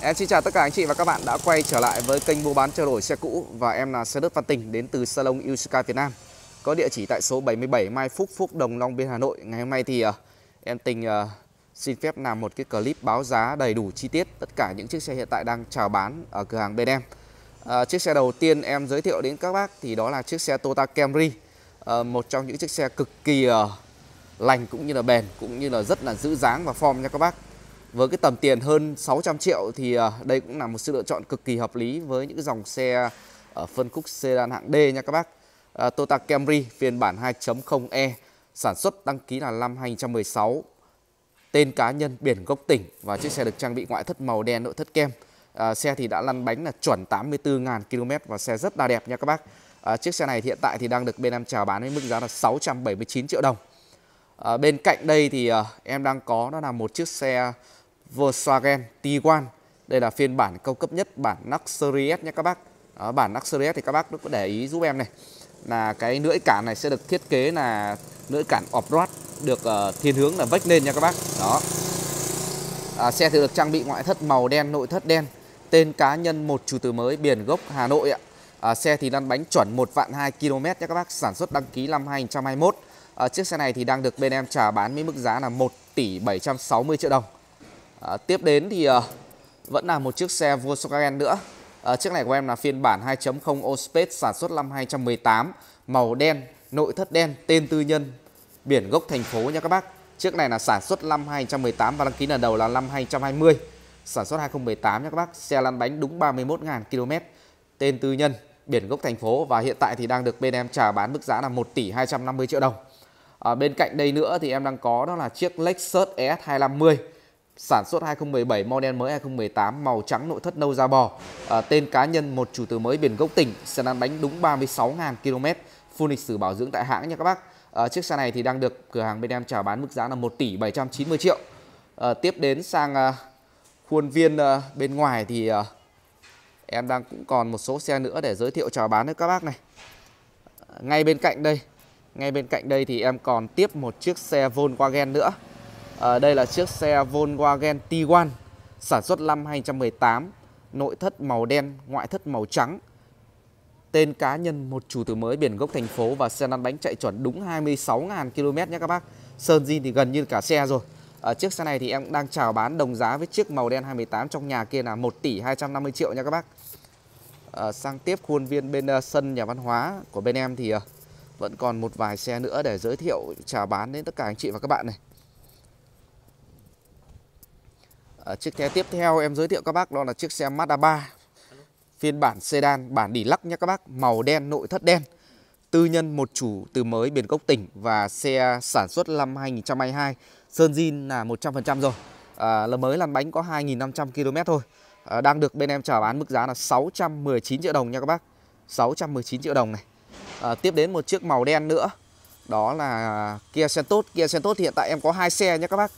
Em xin chào tất cả anh chị và các bạn đã quay trở lại với kênh mua bán trao đổi xe cũ và em là xe đất Văn Tình đến từ Salon Uscar Việt Nam có địa chỉ tại số 77 Mai Phúc, Phúc Đồng, Long Biên, Hà Nội. Ngày hôm nay thì uh, em Tình uh, xin phép làm một cái clip báo giá đầy đủ chi tiết tất cả những chiếc xe hiện tại đang chào bán ở cửa hàng bên em. Uh, chiếc xe đầu tiên em giới thiệu đến các bác thì đó là chiếc xe Toyota Camry, uh, một trong những chiếc xe cực kỳ uh, lành cũng như là bền, cũng như là rất là giữ dáng và form nha các bác. Với cái tầm tiền hơn 600 triệu thì à, đây cũng là một sự lựa chọn cực kỳ hợp lý với những dòng xe ở à, phân khúc sedan hạng D nha các bác. À, Toyota Camry phiên bản 2.0e sản xuất đăng ký là năm 2016 tên cá nhân biển gốc tỉnh và chiếc xe được trang bị ngoại thất màu đen nội thất kem xe thì đã lăn bánh là chuẩn 84.000 km và xe rất là đẹp nha các bác chiếc xe này hiện tại thì đang được bên em chào bán với mức giá là 679 triệu đồng À, bên cạnh đây thì à, em đang có đó là một chiếc xe Volkswagen Tiguan. Đây là phiên bản cao cấp nhất bản Luxury S nhé các bác. À, bản Luxury S thì các bác cũng có để ý giúp em này là cái lưỡi cản này sẽ được thiết kế là lưỡi cản off-road được uh, thiên hướng là vách lên nha các bác. Đó. À, xe thì được trang bị ngoại thất màu đen, nội thất đen, tên cá nhân một chủ từ mới biển gốc Hà Nội ạ. À, xe thì lăn bánh chuẩn 1 vạn 2 km nha các bác, sản xuất đăng ký năm 2021. À, chiếc xe này thì đang được bên em trả bán với mức giá là 1 tỷ 760 triệu đồng. À, tiếp đến thì à, vẫn là một chiếc xe Volkswagen nữa. À, chiếc này của em là phiên bản 2.0 Ospace sản xuất năm 2018, màu đen, nội thất đen, tên tư nhân, biển gốc thành phố nha các bác. Chiếc này là sản xuất năm 2018 và đăng ký lần đầu là năm 2020. Sản xuất 2018 nha các bác, xe lăn bánh đúng 31.000 km, tên tư nhân, biển gốc thành phố và hiện tại thì đang được bên em trả bán mức giá là 1 tỷ 250 triệu đồng à, bên cạnh đây nữa thì em đang có đó là chiếc Lexus ES250 sản xuất 2017 model mới 2018 màu trắng nội thất nâu da bò à, tên cá nhân một chủ từ mới biển gốc tỉnh xe đang đánh đúng 36.000 km full lịch sử bảo dưỡng tại hãng nha các bác à, chiếc xe này thì đang được cửa hàng bên em chào bán mức giá là 1 tỷ 790 triệu à, tiếp đến sang à, khuôn viên à, bên ngoài thì à, em đang cũng còn một số xe nữa để giới thiệu chào bán với các bác này ngay bên cạnh đây ngay bên cạnh đây thì em còn tiếp một chiếc xe Volkswagen nữa. À, đây là chiếc xe Volkswagen Tiguan sản xuất năm 2018, nội thất màu đen, ngoại thất màu trắng. Tên cá nhân một chủ từ mới biển gốc thành phố và xe lăn bánh chạy chuẩn đúng 26.000 km nhé các bác. Sơn zin thì gần như cả xe rồi. Ở ờ, chiếc xe này thì em đang chào bán đồng giá với chiếc màu đen 28 trong nhà kia là 1 tỷ 250 triệu nha các bác. À, sang tiếp khuôn viên bên sân nhà văn hóa của bên em thì vẫn còn một vài xe nữa để giới thiệu chào bán đến tất cả anh chị và các bạn này à, Chiếc xe tiếp theo em giới thiệu các bác đó là chiếc xe Mazda 3 Phiên bản sedan, bản đỉ lắc nha các bác Màu đen, nội thất đen Tư nhân một chủ từ mới biển gốc tỉnh Và xe sản xuất năm 2022 Sơn zin là 100% rồi à, Là mới lăn bánh có 2.500 km thôi à, Đang được bên em chào bán mức giá là 619 triệu đồng nha các bác 619 triệu đồng này à, tiếp đến một chiếc màu đen nữa đó là Kia Sentos Kia Sentos hiện tại em có hai xe nhé các bác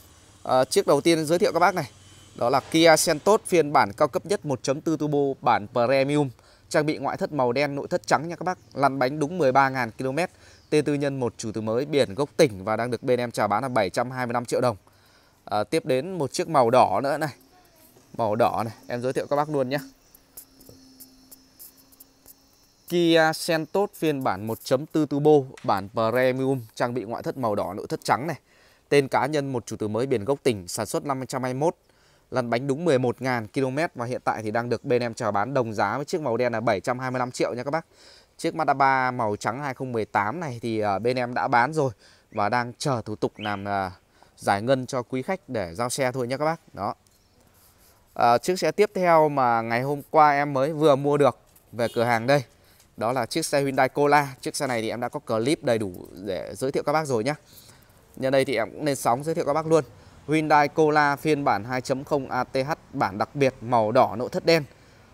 à, chiếc đầu tiên giới thiệu các bác này đó là Kia Sentos phiên bản cao cấp nhất 1.4 turbo bản premium trang bị ngoại thất màu đen nội thất trắng nha các bác lăn bánh đúng 13.000 km T tư nhân một chủ từ mới biển gốc tỉnh và đang được bên em chào bán là 725 triệu đồng à, tiếp đến một chiếc màu đỏ nữa này màu đỏ này em giới thiệu các bác luôn nhé Kia Sentos phiên bản 1.4 turbo, bản premium, trang bị ngoại thất màu đỏ nội thất trắng này. Tên cá nhân một chủ từ mới biển gốc tỉnh, sản xuất năm 1921, lăn bánh đúng 11.000 km và hiện tại thì đang được bên em chào bán đồng giá với chiếc màu đen là 725 triệu nha các bác. Chiếc Mazda 3 màu trắng 2018 này thì ờ, bên em đã bán rồi và đang chờ thủ tục làm ờ, giải ngân cho quý khách để giao xe thôi nha các bác. Đó. À, chiếc xe tiếp theo mà ngày hôm qua em mới vừa mua được về cửa hàng đây đó là chiếc xe Hyundai Cola chiếc xe này thì em đã có clip đầy đủ để giới thiệu các bác rồi nhé nhân đây thì em cũng lên sóng giới thiệu các bác luôn Hyundai Cola phiên bản 2.0 ATH bản đặc biệt màu đỏ nội thất đen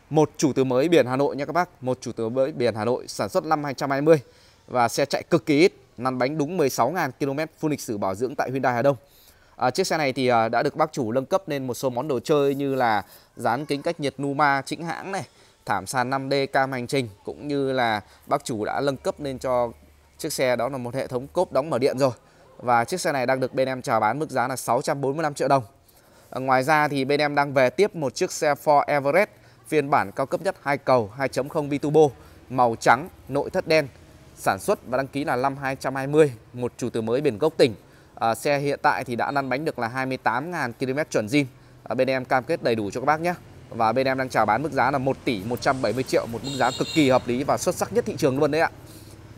một chủ từ mới biển Hà Nội nha các bác một chủ từ mới biển Hà Nội sản xuất năm 2020 và xe chạy cực kỳ ít lăn bánh đúng 16.000 km full lịch sử bảo dưỡng tại Hyundai Hà Đông À, chiếc xe này thì à, đã được bác chủ nâng cấp lên một số món đồ chơi như là dán kính cách nhiệt Numa chính hãng này, thảm sàn 5D cam hành trình cũng như là bác chủ đã nâng cấp lên cho chiếc xe đó là một hệ thống cốp đóng mở điện rồi và chiếc xe này đang được bên em chào bán mức giá là 645 triệu đồng à, ngoài ra thì bên em đang về tiếp một chiếc xe Ford Everest phiên bản cao cấp nhất hai cầu 2.0 biturbo màu trắng nội thất đen sản xuất và đăng ký là năm 220 một chủ từ mới biển gốc tỉnh à, xe hiện tại thì đã lăn bánh được là 28.000 km chuẩn zin à, bên em cam kết đầy đủ cho các bác nhé và bên em đang chào bán mức giá là 1 tỷ 170 triệu Một mức giá cực kỳ hợp lý và xuất sắc nhất thị trường luôn đấy ạ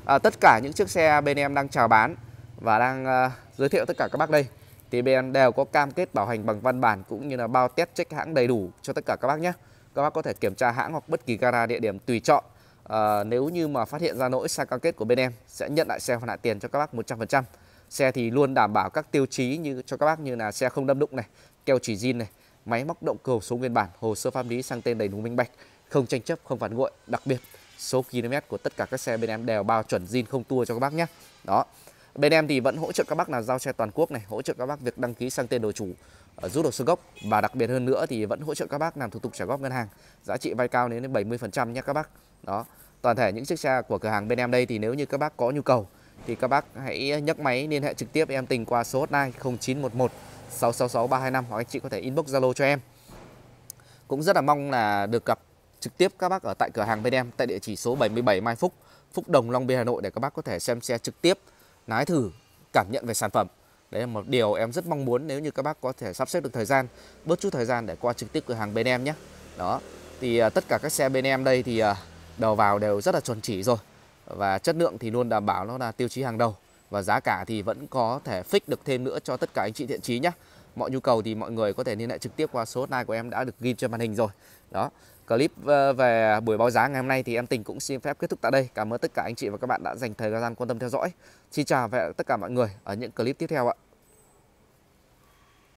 à, Tất cả những chiếc xe bên em đang chào bán Và đang à, giới thiệu tất cả các bác đây Thì bên em đều có cam kết bảo hành bằng văn bản Cũng như là bao test check hãng đầy đủ cho tất cả các bác nhé Các bác có thể kiểm tra hãng hoặc bất kỳ gara địa điểm tùy chọn à, Nếu như mà phát hiện ra lỗi sai cam kết của bên em Sẽ nhận lại xe và lại tiền cho các bác 100% Xe thì luôn đảm bảo các tiêu chí như cho các bác như là xe không đâm đụng này, keo chỉ zin này, máy móc động cơ số nguyên bản, hồ sơ pháp lý sang tên đầy đủ minh bạch, không tranh chấp, không phản nguội. Đặc biệt, số km của tất cả các xe bên em đều bao chuẩn zin không tua cho các bác nhé. Đó. Bên em thì vẫn hỗ trợ các bác là giao xe toàn quốc này, hỗ trợ các bác việc đăng ký sang tên đổi chủ, ờ, rút hồ sơ gốc và đặc biệt hơn nữa thì vẫn hỗ trợ các bác làm thủ tục trả góp ngân hàng, giá trị vay cao đến, đến 70% nhé các bác. Đó. Toàn thể những chiếc xe của cửa hàng bên em đây thì nếu như các bác có nhu cầu thì các bác hãy nhấc máy liên hệ trực tiếp em Tình qua số hotline 0911 666 325 hoặc anh chị có thể inbox Zalo cho em. Cũng rất là mong là được gặp trực tiếp các bác ở tại cửa hàng bên em tại địa chỉ số 77 Mai Phúc, Phúc Đồng Long Biên Hà Nội để các bác có thể xem xe trực tiếp, lái thử, cảm nhận về sản phẩm. Đấy là một điều em rất mong muốn nếu như các bác có thể sắp xếp được thời gian, bớt chút thời gian để qua trực tiếp cửa hàng bên em nhé. Đó. Thì à, tất cả các xe bên em đây thì à, đầu vào đều rất là chuẩn chỉ rồi và chất lượng thì luôn đảm bảo nó là tiêu chí hàng đầu và giá cả thì vẫn có thể fix được thêm nữa cho tất cả anh chị thiện trí nhé mọi nhu cầu thì mọi người có thể liên hệ trực tiếp qua số hotline của em đã được ghi trên màn hình rồi đó clip ờ, về buổi báo giá ngày hôm nay thì em tình cũng xin phép kết thúc tại đây cảm ơn tất cả anh chị và các bạn đã dành thời gian quan tâm theo dõi xin chào và tất cả mọi người ở những clip tiếp theo ạ